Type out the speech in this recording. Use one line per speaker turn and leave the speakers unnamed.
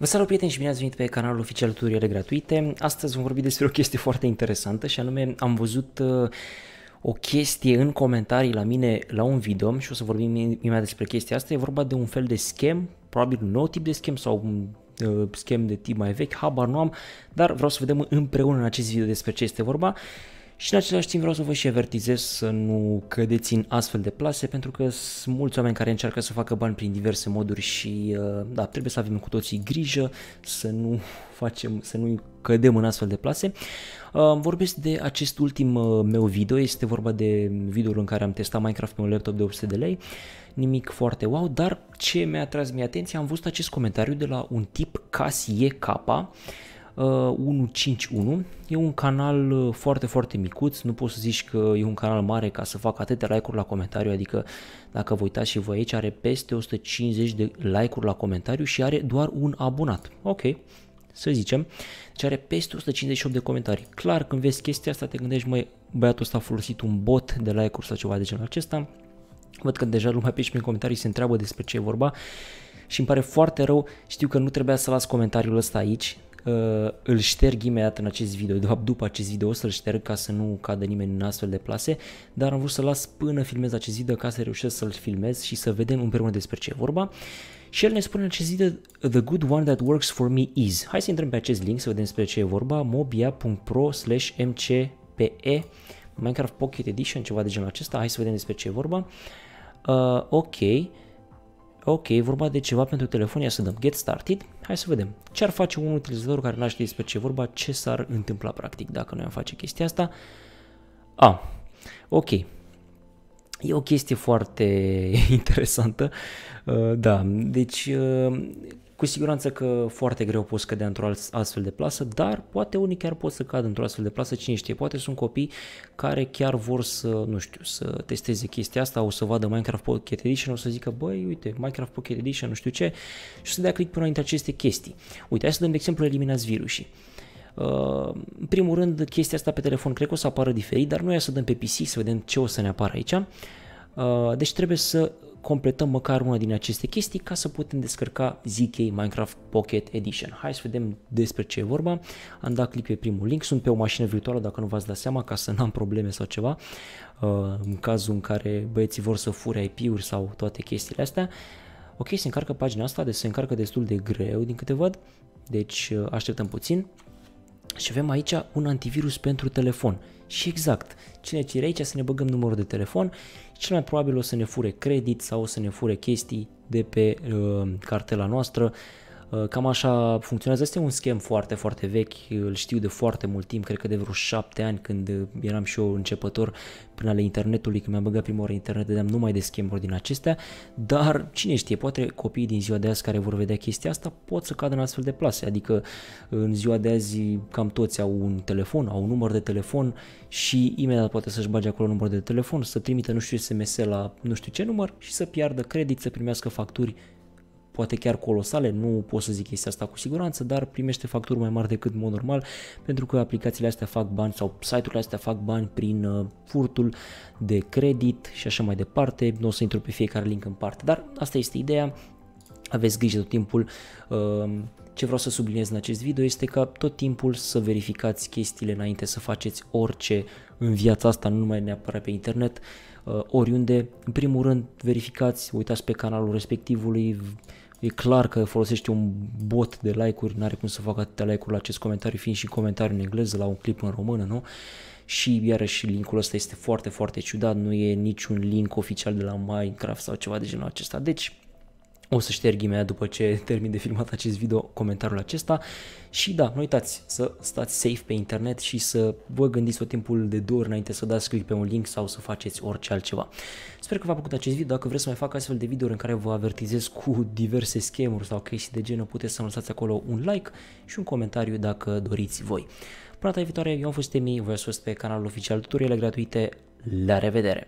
Vă salut prieteni și bine ați venit pe canalul oficial Tutoriale Gratuite. Astăzi vom vorbi despre o chestie foarte interesantă și anume am văzut uh, o chestie în comentarii la mine la un video și o să vorbim imediat despre chestia asta. E vorba de un fel de schem, probabil un nou tip de schem sau un uh, schem de tip mai vechi, habar nu am, dar vreau să vedem împreună în acest video despre ce este vorba. Uh, și în același timp vreau să vă și avertizez să nu cădeți în astfel de plase pentru că sunt mulți oameni care încearcă să facă bani prin diverse moduri și uh, da, trebuie să avem cu toții grijă să nu facem, să nu cădem în astfel de plase. Uh, vorbesc de acest ultim uh, meu video, este vorba de videoul în care am testat Minecraft pe un laptop de 800 de lei, nimic foarte wow, dar ce mi-a tras mie atenția, am văzut acest comentariu de la un tip Casie Kappa, 151. Uh, e un canal uh, foarte, foarte micuț, nu poți să zici că e un canal mare ca să fac atâtea like-uri la comentariu, adică dacă vă uitați și voi aici are peste 150 de like-uri la comentariu și are doar un abonat. Ok, să zicem. Deci are peste 158 de comentarii. Clar, când vezi chestia asta, te gândești, mai băiatul ăsta a folosit un bot de like-uri sau ceva de genul acesta. Văd că deja lumea pe aici prin comentarii se întreabă despre ce e vorba și îmi pare foarte rău, știu că nu trebuia să las comentariul ăsta aici, uh, îl șterg imediat în acest video, de fapt după acest video o să-l șterg ca să nu cadă nimeni în astfel de plase, dar am vrut să las până filmez acest video ca să reușesc să-l filmez și să vedem împreună despre ce e vorba. Și el ne spune în acest video, the good one that works for me is. Hai să intrăm pe acest link să vedem despre ce e vorba, mobia.pro slash mcpe Minecraft Pocket Edition, ceva de genul acesta, hai să vedem despre ce e vorba. Uh, ok, Ok, e vorba de ceva pentru telefon, ia să dăm Get Started. Hai să vedem ce ar face un utilizator care n a ști despre ce vorba, ce s-ar întâmpla practic dacă noi am face chestia asta. A, ah, ok, E o chestie foarte interesantă, uh, da, deci uh, cu siguranță că foarte greu poți cădea într-o astfel de plasă, dar poate unii chiar pot să cadă într-o astfel de plasă, cine știe, poate sunt copii care chiar vor să, nu știu, să testeze chestia asta, o să vadă Minecraft Pocket Edition, o să zică, băi, uite, Minecraft Pocket Edition, nu știu ce, și să dea click pe una dintre aceste chestii. Uite, hai să dăm de exemplu eliminați virusii. Uh, în primul rând, chestia asta pe telefon cred că o să apară diferit, dar noi o să dăm pe PC să vedem ce o să ne apară aici. Uh, deci trebuie să completăm măcar una din aceste chestii ca să putem descărca ZK Minecraft Pocket Edition. Hai să vedem despre ce e vorba. Am dat click pe primul link, sunt pe o mașină virtuală dacă nu v-ați dat seama ca să n-am probleme sau ceva uh, în cazul în care băieții vor să fure IP-uri sau toate chestiile astea. Ok, se încarcă pagina asta, deci se încarcă destul de greu din câte văd, deci uh, așteptăm puțin. Și avem aici un antivirus pentru telefon. Și exact, cine cere aici să ne băgăm numărul de telefon cel mai probabil o să ne fure credit sau o să ne fure chestii de pe uh, cartela noastră Uh, cam așa funcționează. Este un schem foarte, foarte vechi, îl știu de foarte mult timp, cred că de vreo șapte ani când eram și eu începător prin ale internetului, când mi-am băgat prima oară internet, dădeam numai de schemuri din acestea, dar cine știe, poate copiii din ziua de azi care vor vedea chestia asta pot să cadă în astfel de plase, adică în ziua de azi cam toți au un telefon, au un număr de telefon și imediat poate să-și bage acolo număr de telefon, să trimite nu știu SMS la nu știu ce număr și să piardă credit, să primească facturi poate chiar colosale, nu pot să zic chestia asta cu siguranță, dar primește facturi mai mari decât în mod normal, pentru că aplicațiile astea fac bani sau site-urile astea fac bani prin uh, furtul de credit și așa mai departe, nu o să intru pe fiecare link în parte, dar asta este ideea, aveți grijă tot timpul, uh, ce vreau să subliniez în acest video este că tot timpul să verificați chestiile înainte să faceți orice în viața asta, nu numai neapărat pe internet, uh, oriunde. În primul rând verificați, uitați pe canalul respectivului, E clar că folosește un bot de like-uri, n-are cum să facă atâtea like-uri la acest comentariu, fiind și comentariu în engleză la un clip în română, nu? Și iarăși linkul ăsta este foarte, foarte ciudat, nu e niciun link oficial de la Minecraft sau ceva de genul acesta. Deci, o să șterg imediat după ce termin de filmat acest video comentariul acesta și da, nu uitați să stați safe pe internet și să vă gândiți tot timpul de două ori înainte să dați click pe un link sau să faceți orice altceva. Sper că v-a plăcut acest video, dacă vreți să mai fac astfel de videouri în care vă avertizez cu diverse schemuri sau chestii de genul, puteți să-mi lăsați acolo un like și un comentariu dacă doriți voi. Până data viitoare, eu am fost Emi, voi ați fost pe canalul oficial tutoriale gratuite, la revedere!